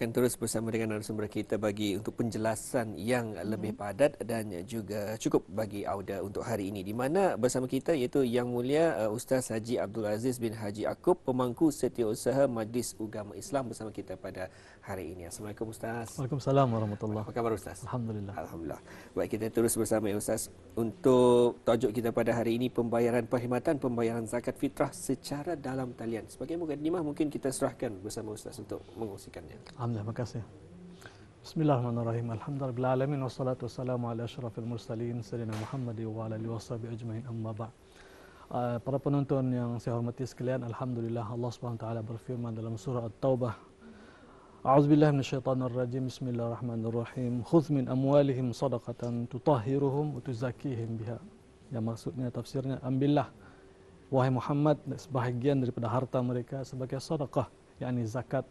akan terus bersama dengan narasumber kita bagi untuk penjelasan yang mhm. lebih padat dan juga cukup bagi auda untuk hari ini di mana bersama kita iaitu Yang Mulia eh, Ustaz Haji Abdul Aziz bin Haji Akub pemangku setiausaha Majlis Ugama Islam bersama kita pada hari ini. Assalamualaikum Ustaz. Waalaikumsalam warahmatullahi Apa khabar Ustaz? Alhamdulillah. Alhamdulillah. Baik kita terus bersama ya Ustaz untuk tajuk kita pada hari ini pembayaran perkhidmatan pembayaran zakat fitrah secara dalam talian. Sebagai mukadimah mungkin kita serahkan bersama Ustaz untuk mengusikannya. Alhamdulillah, terima kasih. Bismillahirrahmanirrahim. Alhamdulillah alamin wassalatu wassalamu ala asyrafil mursalin sayyidina Muhammad wa ala alihi washabi ajmain amma ba'd. Ah, para penonton yang saya hormati sekalian, Alhamdulillah Allah SWT berfirman dalam surah At-Tawbah أعوذ بالله من الشيطان الرجيم بسم الله الرحمن الرحيم خذ من أموالهم صدقة تطهرهم وتزكيهم بها يا maksudnya tafsirnya ambillah wahai Muhammad sebahagian daripada harta mereka sebagai sedekah yakni zakat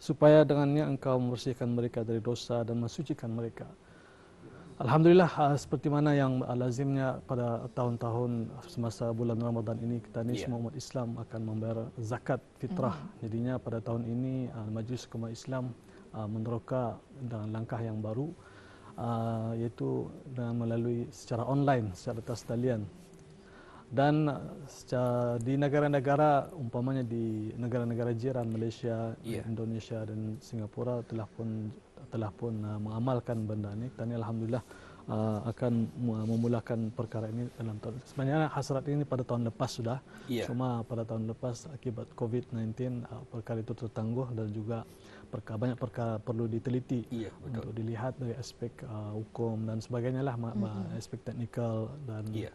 supaya dengannya engkau membersihkan mereka dari dosa dan mensucikan mereka. Alhamdulillah ah, seperti mana yang ah, lazimnya pada tahun-tahun semasa bulan Ramadan ini kita ni yeah. semua umat Islam akan membayar zakat fitrah. Mm-hmm. Jadinya pada tahun ini ah, Majlis Kemah Islam meneroka dengan langkah yang baru iaitu dengan melalui secara online secara atas talian. Dan secara, di negara-negara umpamanya di negara-negara jiran Malaysia, yeah. Indonesia dan Singapura telah pun telah pun uh, mengamalkan benda ini dan alhamdulillah uh, akan uh, memulakan perkara ini dalam tahun sebenarnya hasrat ini pada tahun lepas sudah yeah. cuma pada tahun lepas akibat COVID-19 uh, perkara itu tertangguh dan juga perkara, banyak perkara perlu diteliti yeah, ya, untuk dilihat dari aspek uh, hukum dan sebagainya lah mm-hmm. aspek teknikal dan yeah.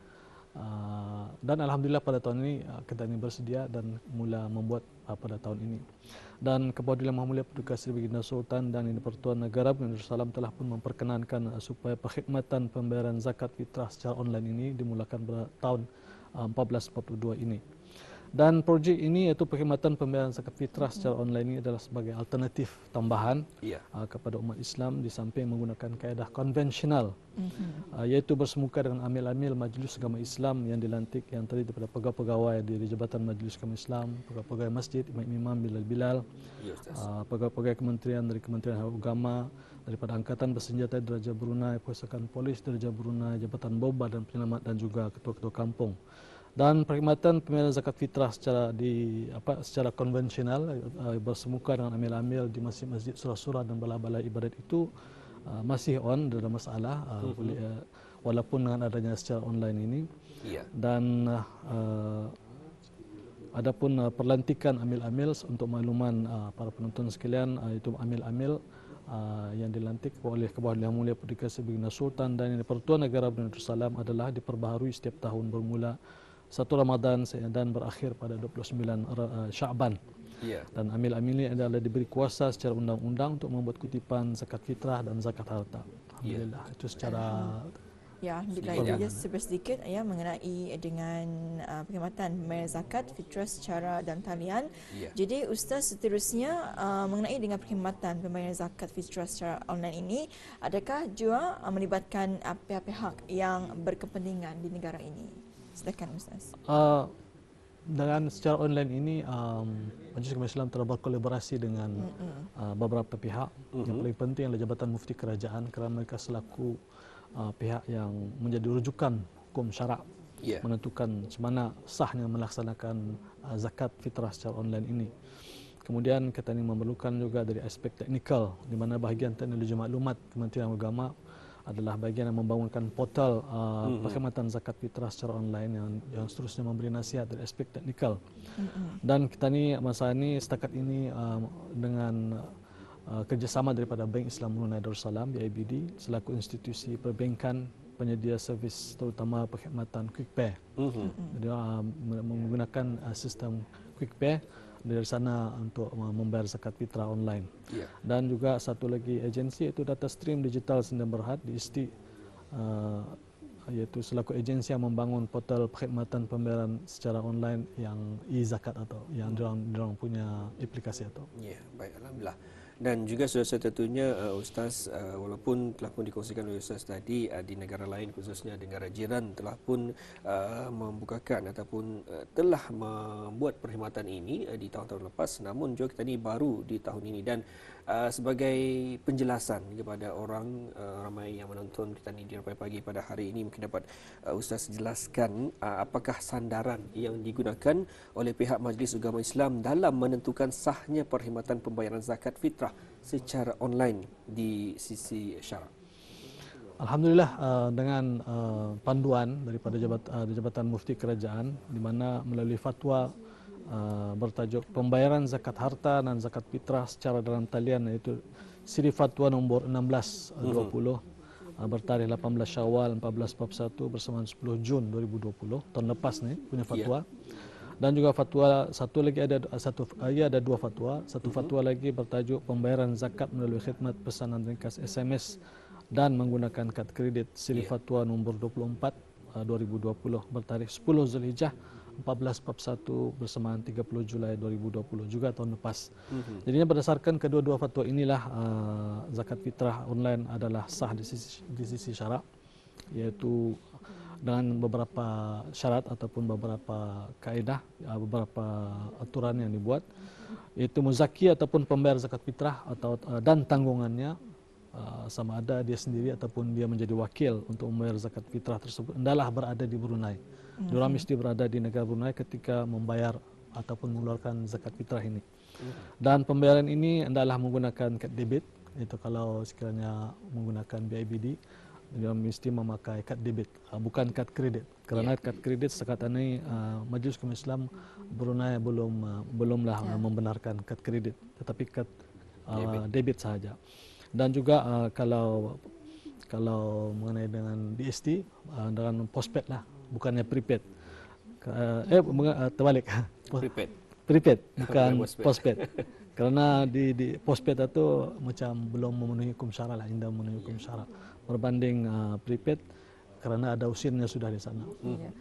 Ah, dan alhamdulillah pada tahun ini ah, kita ini bersedia dan mula membuat ah, pada tahun ini. Dan Kepada Yang Maha Mulia Perdana Menteri Baginda Sultan dan Ibu Pertuan Negara Bunda Salam telah pun memperkenankan supaya perkhidmatan pembayaran zakat fitrah secara online ini dimulakan pada tahun 1442 ini. Dan projek ini iaitu perkhidmatan pembayaran zakat fitrah secara online ini adalah sebagai alternatif tambahan ya. uh, kepada umat Islam di samping menggunakan kaedah konvensional uh, iaitu bersemuka dengan amil-amil Majlis Agama Islam yang dilantik yang tadi daripada pegawai-pegawai dari Jabatan Majlis Agama Islam, pegawai-pegawai masjid, imam-imam bilal-bilal, uh, ah, pegawai-pegawai kementerian dari Kementerian Agama, daripada Angkatan Bersenjata Deraja Brunei, Pusakan Polis Deraja Brunei, Jabatan Boba dan Penyelamat dan juga ketua-ketua kampung dan perkhidmatan pembayaran zakat fitrah secara di apa secara konvensional uh, bersemuka dengan amil-amil di masjid-masjid surah-surah dan balai-balai ibadat itu uh, masih on dalam masalah uh, uh walaupun dengan adanya secara online ini yeah. dan uh, uh, adapun uh, perlantikan amil-amil untuk makluman uh, para penonton sekalian uh, itu amil-amil Uh, yang dilantik oleh kebawah Yang Mulia Perdikasi Bina Sultan dan yang Pertuan Negara Brunei Darussalam adalah diperbaharui setiap tahun bermula satu Ramadan dan berakhir pada 29 eh, Syaban. Ya. Dan Amil Amil ini adalah diberi kuasa secara undang-undang untuk membuat kutipan zakat fitrah dan zakat harta. Alhamdulillah. Ya. Itu secara Ya, bila ini ya, sedikit ya mengenai eh, dengan uh, perkhidmatan pembayaran zakat fitrah secara dan talian. Ya. Jadi ustaz seterusnya uh, mengenai dengan perkhidmatan pembayaran zakat fitrah secara online ini, adakah juga uh, melibatkan uh, pihak-pihak yang berkepentingan di negara ini? Silakan Ustaz. Uh, dengan secara online ini um, Majlis Kementerian Islam telah berkolaborasi dengan uh, beberapa pihak uh-huh. yang paling penting adalah Jabatan Mufti Kerajaan kerana mereka selaku uh, pihak yang menjadi rujukan hukum syarak yeah. menentukan semana sahnya melaksanakan uh, zakat fitrah secara online ini kemudian kita ini memerlukan juga dari aspek teknikal di mana bahagian teknologi maklumat Kementerian Agama adalah bagian yang membangunkan portal uh, mm-hmm. perkhidmatan zakat fitrah secara online yang, yang seterusnya memberi nasihat dari aspek teknikal. Mm-hmm. Dan kita ni masa ini setakat ini uh, dengan uh, kerjasama daripada Bank Islam Brunei Darussalam BIBD selaku institusi perbankan penyedia servis terutama perkhidmatan QuickPay, Mm-hmm. Jadi uh, menggunakan uh, sistem QuickPay dari sana untuk uh, membayar zakat fitrah online. Yeah. Dan juga satu lagi agensi iaitu Data Stream Digital Sdn Bhd di ISTI uh, iaitu selaku agensi yang membangun portal perkhidmatan pembayaran secara online yang e-zakat atau yang mm. diorang, punya aplikasi atau. Ya, yeah, baik alhamdulillah dan juga sudah tentunya uh, eh, ustaz uh, walaupun telah pun dikongsikan oleh ustaz tadi uh, di negara lain khususnya negara jiran telah pun uh, membukakan ataupun uh, telah membuat perkhidmatan ini uh, di tahun-tahun lepas namun juga kita ni baru di tahun ini dan Uh, sebagai penjelasan kepada orang uh, ramai yang menonton kita ni di pagi-pagi pada hari ini mungkin dapat uh, ustaz jelaskan uh, apakah sandaran yang digunakan oleh pihak Majlis Agama Islam dalam menentukan sahnya perkhidmatan pembayaran zakat fitrah secara online di sisi syarak Alhamdulillah uh, dengan uh, panduan daripada jabatan Mufti Kerajaan di mana melalui fatwa Uh, bertajuk pembayaran zakat harta dan zakat fitrah secara dalam talian iaitu siri fatwa nombor 1620 uh, mhm. uh, bertarikh 18 Syawal 1441 bersamaan 10 Jun 2020 tahun lepas ni punya ya. fatwa dan juga fatwa satu lagi ada uh, satu ia ada dua fatwa satu mhm. fatwa lagi bertajuk pembayaran zakat melalui khidmat pesanan ringkas SMS dan menggunakan kad kredit siri fatwa ya. nombor 24 uh, 2020 bertarikh 10 Zulhijjah 14 bab 1 bersamaan 30 Julai 2020 juga tahun lepas. Mm-hmm. Jadinya berdasarkan kedua-dua fatwa inilah uh, zakat fitrah online adalah sah di sisi, di sisi syarak iaitu dengan beberapa syarat ataupun beberapa kaedah, uh, beberapa aturan yang dibuat iaitu muzaki ataupun pembayar zakat fitrah atau uh, dan tanggungannya Uh, sama ada dia sendiri ataupun dia menjadi wakil untuk membayar zakat fitrah tersebut hendaklah berada di Brunei. Mm-hmm. Mm-hmm. mesti berada di negara Brunei ketika membayar ataupun mengeluarkan zakat fitrah ini. Hmm. Dan pembayaran ini adalah menggunakan kad debit Itu kalau sekiranya menggunakan BIBD dia mesti memakai kad debit uh, bukan kad kredit kerana yeah. kad kredit sekat ini uh, Majlis Kemen Islam Brunei belum uh, belumlah yeah. membenarkan kad kredit tetapi kad debit. debit sahaja. Dan juga kalau kalau mengenai dengan DST dengan pospet lah bukannya prepaid. Eh, eh terbalik. Prepaid. Prepaid bukan postpaid. Kerana di di postpaid itu macam belum memenuhi hukum syarat lah, tidak memenuhi hukum ya. syarat berbanding uh, prepaid kerana ada usirnya sudah di sana. Hmm. Ya.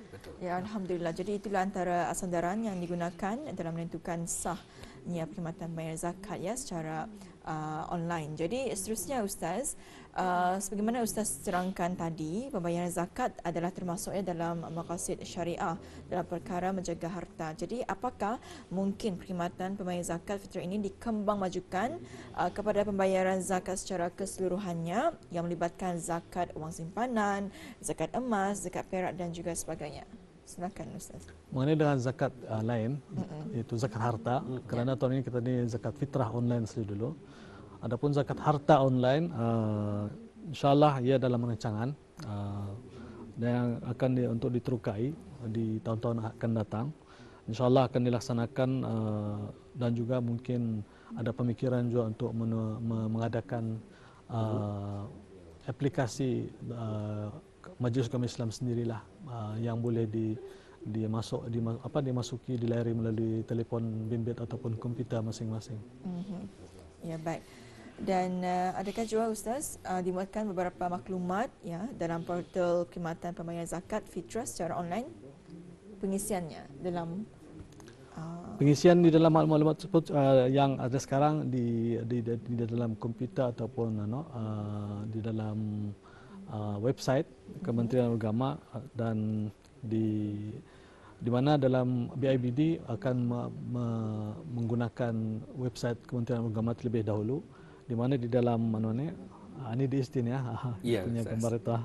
ya, Alhamdulillah. Jadi itulah antara sandaran yang digunakan dalam menentukan sahnya perkhidmatan bayar zakat ya secara uh, online. Jadi seterusnya Ustaz, Uh, sebagaimana Ustaz cerangkan tadi, pembayaran zakat adalah termasuknya dalam makasid syariah dalam perkara menjaga harta. Jadi apakah mungkin perkhidmatan pembayaran zakat fitur ini dikembang majukan uh, kepada pembayaran zakat secara keseluruhannya yang melibatkan zakat wang simpanan, zakat emas, zakat perak dan juga sebagainya? Silakan Ustaz. Mengenai dengan zakat uh, lain, Mm-mm. iaitu zakat harta, Mm-mm. kerana ya. tahun ini kita ni zakat fitrah online sedia dulu. Adapun zakat harta online uh, insyaallah ia dalam rancangan uh, yang akan di, untuk diterukai di tahun-tahun akan datang. Insyaallah akan dilaksanakan uh, dan juga mungkin ada pemikiran juga untuk men- mengadakan uh, aplikasi uh, Majlis Agama Islam sendirilah uh, yang boleh di dia masuk di apa dimasuki dilayari melalui telefon bimbit ataupun komputer masing-masing. Mm-hmm. Ya baik dan uh, adakah juga ustaz uh, dimuatkan beberapa maklumat ya dalam portal kematian pembayaran zakat fitrah secara online pengisiannya dalam ah, Pengisian di dalam maklumat-maklumat tersebut uh, yang ada sekarang di, di, di, di dalam komputer ataupun uh, uh, di dalam uh, website Kementerian Agama dan di, di mana dalam BIBD akan me, me, menggunakan website Kementerian Agama terlebih dahulu di mana di dalam mana ni ah, ini diistin ya punya says. gambar itu uh,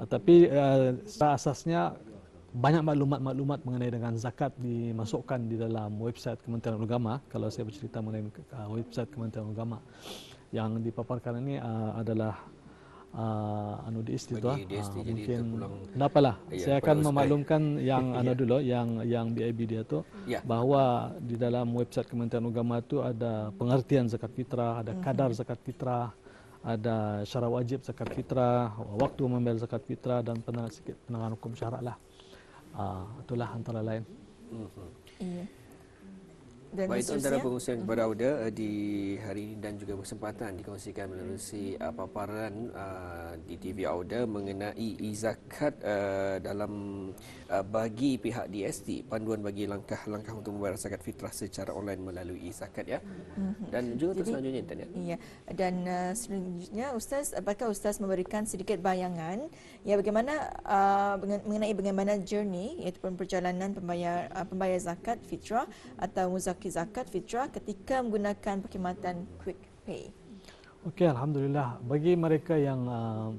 ah, tapi uh, asasnya banyak maklumat-maklumat mengenai dengan zakat dimasukkan di dalam website Kementerian Agama kalau saya bercerita mengenai website Kementerian Agama yang dipaparkan ini uh, adalah uh, anu DST itu uh, mungkin tidak apalah ya, saya akan memaklumkan eh. yang anu ya. dulu yang yang BIB dia tu ya. bahawa di dalam website Kementerian Agama tu ada pengertian zakat fitrah ada mhm. kadar zakat fitrah ada syarat wajib zakat fitrah waktu membayar zakat fitrah dan penerangan sikit penerangan hukum syarat lah uh, itulah antara lain mm -hmm. yeah dan Baik khususnya. antara pengurusan kepada mhm. Auda uh, di hari ini dan juga kesempatan dikongsikan melalui uh, paparan uh, di TV Auda mengenai izakat uh, dalam uh, bagi pihak DST panduan bagi langkah-langkah untuk membayar zakat fitrah secara online melalui izakat ya. Mm-hmm. Dan juga Jadi, untuk selanjutnya Intan Iya. Dan uh, selanjutnya ustaz apakah ustaz memberikan sedikit bayangan ya bagaimana uh, mengenai bagaimana journey iaitu perjalanan pembayar uh, pembayar zakat fitrah atau muzakat memiliki zakat fitrah ketika menggunakan perkhidmatan Quick Pay? Okey, alhamdulillah. Bagi mereka yang uh,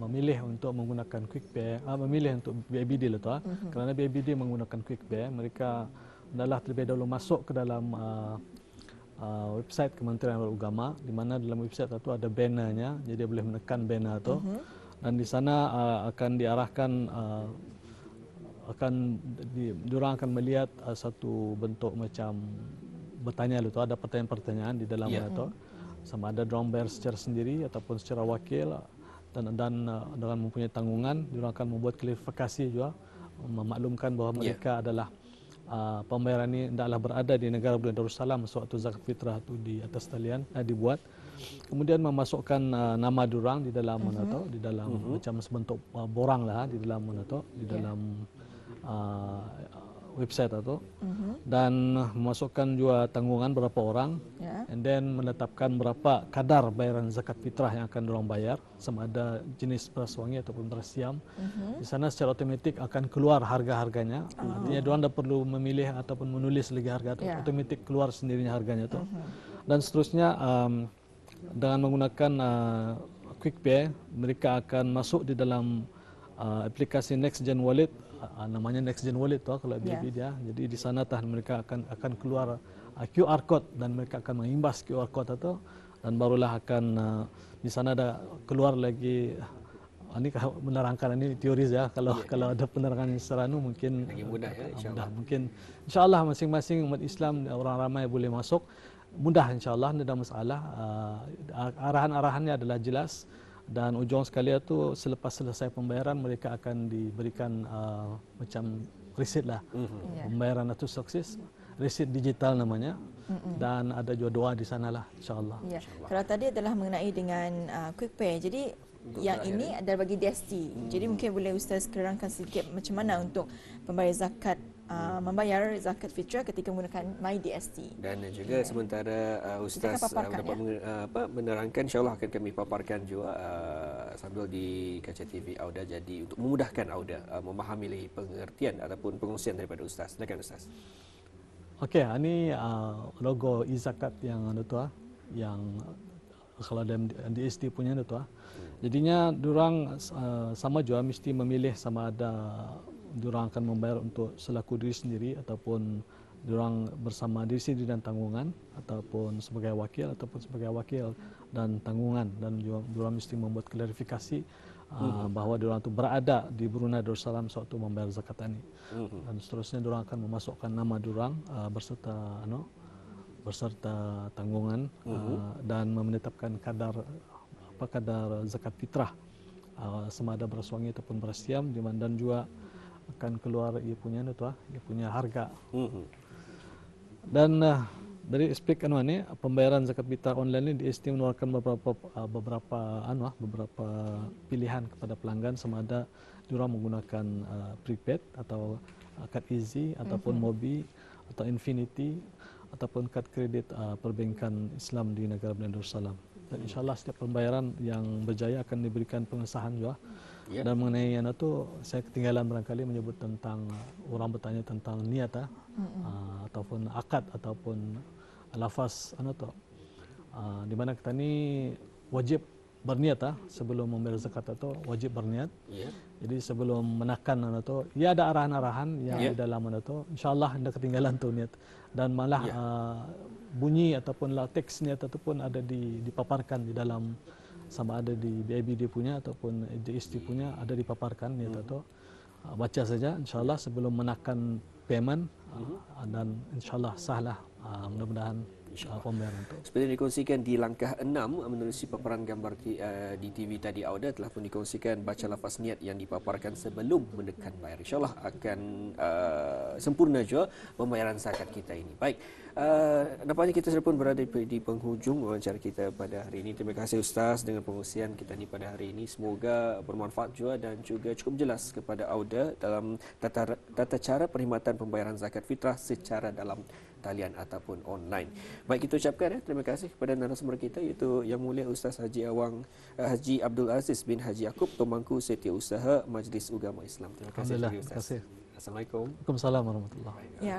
memilih untuk menggunakan Quick Pay, uh, memilih untuk BABD lah tu, uh, mm kerana BABD menggunakan Quick Pay, mereka adalah terlebih dahulu masuk ke dalam uh, uh, website Kementerian Agama di mana dalam website itu ada bannernya, jadi boleh menekan banner itu. Mm-hmm. Dan di sana uh, akan diarahkan uh, akan diorang akan melihat uh, satu bentuk macam bertanya lu lah tu ada pertanyaan-pertanyaan di dalam yeah. Uh, tu sama ada drum bear secara sendiri ataupun secara wakil uh, dan dan uh, dengan mempunyai tanggungan diorang akan membuat klarifikasi juga um, memaklumkan bahawa ya. mereka yeah. adalah uh, pembayaran ini tidaklah berada di negara bulan Darussalam sewaktu zakat fitrah itu di atas talian uh, dibuat kemudian memasukkan uh, nama diorang di dalam uh-huh. mana tu di dalam uh-huh. macam sebentuk uh, borang lah di dalam mana tu di ya. dalam uh, website atau mm -hmm. dan memasukkan juga tanggungan berapa orang yeah. and then menetapkan berapa kadar bayaran zakat fitrah yang akan dorong bayar sama ada jenis beras wangi ataupun beras siam mm -hmm. di sana secara otomatik akan keluar harga-harganya oh. artinya dia anda perlu memilih ataupun menulis lagi harga itu yeah. otomatik keluar sendirinya harganya tuh mm -hmm. dan seterusnya um, dengan menggunakan uh, QuickPay mereka akan masuk di dalam uh, aplikasi gen Wallet Ah, namanya next gen wallet tu kalau BB yeah. dia. Jadi di sana tah mereka akan akan keluar uh, ah, QR code dan mereka akan mengimbas QR code atau dan barulah akan uh, di sana ada keluar lagi ini menerangkan ini teoris ya kalau yeah. Ya. kalau ada penerangan secara nu mungkin lagi mudah ya insyaallah mudah. mungkin insyaallah masing-masing umat Islam orang ramai boleh masuk mudah insyaallah tidak ada masalah uh, arahan-arahannya adalah jelas dan ujung sekali itu selepas selesai pembayaran mereka akan diberikan uh, macam resit lah mm-hmm. pembayaran itu sukses resit digital namanya Mm-mm. dan ada juga doa di sanalah insyaallah. Ya. Insya Kalau tadi adalah mengenai dengan uh, quick Jadi yang ini ada bagi DST. Hmm. Jadi mungkin boleh ustaz kerangkan sedikit macam mana untuk membayar zakat Uh, hmm. membayar zakat fitrah ketika menggunakan My DST. Dan juga yeah. sementara uh, ustaz uh, dapat ya? menger, uh, apa menerangkan insyaallah akan kami paparkan juga uh, sambil di kaca TV Auda jadi untuk memudahkan Auda uh, memahami lebih pengertian ataupun pengungsian daripada ustaz. Silakan ustaz. Okey, ini uh, logo e-zakat yang anu tu yang kalau ada DST punya tu ah. Jadinya durang uh, sama juga mesti memilih sama ada durang akan membayar untuk selaku diri sendiri ataupun durang bersama diri sendiri dan tanggungan ataupun sebagai wakil ataupun sebagai wakil dan tanggungan dan juga durang mesti membuat klarifikasi Uh, bahawa Durang itu berada di Brunei Darussalam sewaktu membayar zakat ini Uh-huh. Hmm. Dan seterusnya Durang akan memasukkan nama Durang uh, berserta ano, berserta tanggungan uh-huh. uh, dan menetapkan kadar apa kadar zakat fitrah uh, sama ada bersuami ataupun bersiam di mana dan juga akan keluar ia punya itu ah ia punya harga uh-huh. dan uh, dari aspek anu ni pembayaran zakat fitrah online ini diestim mengeluarkan beberapa uh, beberapa anu lah beberapa pilihan kepada pelanggan sama ada diorang menggunakan uh, prepaid atau uh, card easy ataupun uh-huh. mobi atau infinity ataupun kad kredit uh, perbankan Islam di negara Brunei Darussalam. Dan insyaallah setiap pembayaran yang berjaya akan diberikan pengesahan juga. Yeah. Dan mengenai yang itu saya ketinggalan barangkali menyebut tentang orang bertanya tentang niat uh, ataupun akad ataupun lafaz anu tu. Uh, di mana kita ni wajib berniat ah sebelum memberi zakat atau wajib berniat. Yeah. Jadi sebelum menakan atau ya ada arahan-arahan yang yeah. di dalam atau insyaallah anda ketinggalan tu niat dan malah yeah. Ya. uh, bunyi ataupun la teks niat ataupun ada di dipaparkan di dalam sama ada di BIB dia punya ataupun di IST punya ada dipaparkan niat mm-hmm. atau uh, baca saja insyaallah sebelum menakan payment uh, dan insyaallah sahlah uh, mudah-mudahan insyaallah. Seperti dikongsikan di langkah 6 uh, menerusi paparan gambar di, uh, di TV tadi Auda telah pun dikongsikan baca lafaz niat yang dipaparkan sebelum menekan bayar. Insyaallah akan uh, sempurna juga pembayaran zakat kita ini. Baik. Uh, nampaknya kita sudah pun berada di penghujung wawancara kita pada hari ini. Terima kasih Ustaz dengan pengusian kita ini pada hari ini. Semoga bermanfaat juga dan juga cukup jelas kepada Auda dalam tata, tata cara perkhidmatan pembayaran zakat fitrah secara dalam talian ataupun online. Baik kita ucapkan eh, terima kasih kepada narasumber kita iaitu Yang Mulia Ustaz Haji Awang eh, Haji Abdul Aziz bin Haji Yaakob Tumangku Setiausaha Majlis Ugama Islam. Terima kasih Terima kasih. Assalamualaikum. Waalaikumsalam warahmatullahi Ya.